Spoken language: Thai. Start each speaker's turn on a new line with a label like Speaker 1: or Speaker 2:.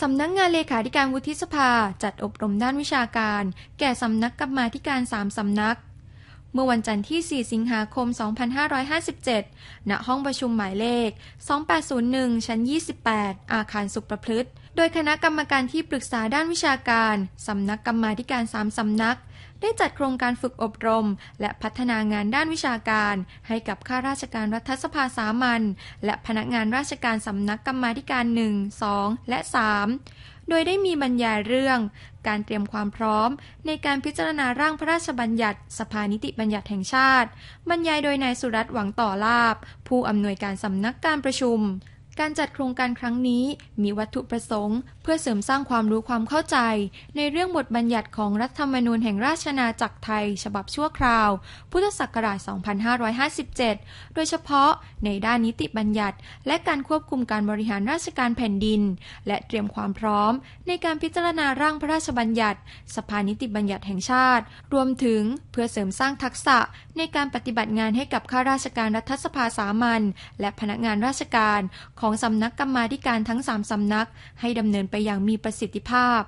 Speaker 1: สำนักงงานเลขาธิการวุฒิสภา จัดอบรมด้านวิชาการ แก่สำนักกรรมาธิการสามสำนักเมื่อวันจันทร์ที่ 4 สิงหาคม 2557 ณ ห้องประชุมหมายเลข 2801 ชั้น 28 อาคารสุขประพฤติ โดยคณะกรรมการที่ปรึกษาด้านวิชาการ สำนักกรรมาธิการสามสำนัก ได้จัดโครงการฝึกอบรม และพัฒนางานด้านวิชาการ ให้กับข้าราชการรัฐสภาสามัญและพนักงานราชการสำนักกรรมาธิการ 1 2 และ 3โดยได้มีบรรยายเรื่อง การเตรียมความพร้อม ในการพิจารณาร่างพระราชบัญญัติ สภานิติบัญญัติแห่งชาติ บรรยายโดยนายสุรัตน์หวังต่อลาบ ผู้อำนวยการสำนักการประชุมการจัดโครงการครั้งนี้มีวัตถุประสงค์ เพื่อเสริมสร้างความรู้ความเข้าใจ ในเรื่องบทบัญญัติของรัฐธรรมนูญแห่งราชนาจักรไทย ฉบับชั่วคราว พุทธศักราช 2557 โดยเฉพาะในด้านนิติบัญญัติ และการควบคุมการบริหารราชการแผ่นดิน และเตรียมความพร้อม ในการพิจารณาร่างพระราชบัญญัติ สภานิติบัญญัติแห่งชาติ รวมถึงเพื่อเสริมสร้างทักษะในการปฏิบัติงานให้กับข้าราชการรัฐสภาสามัญและพนักงานราชการของของสำนักกรรมาธิการทั้ง 3สำนักให้ดำเนินไปอย่างมีประสิทธิภาพ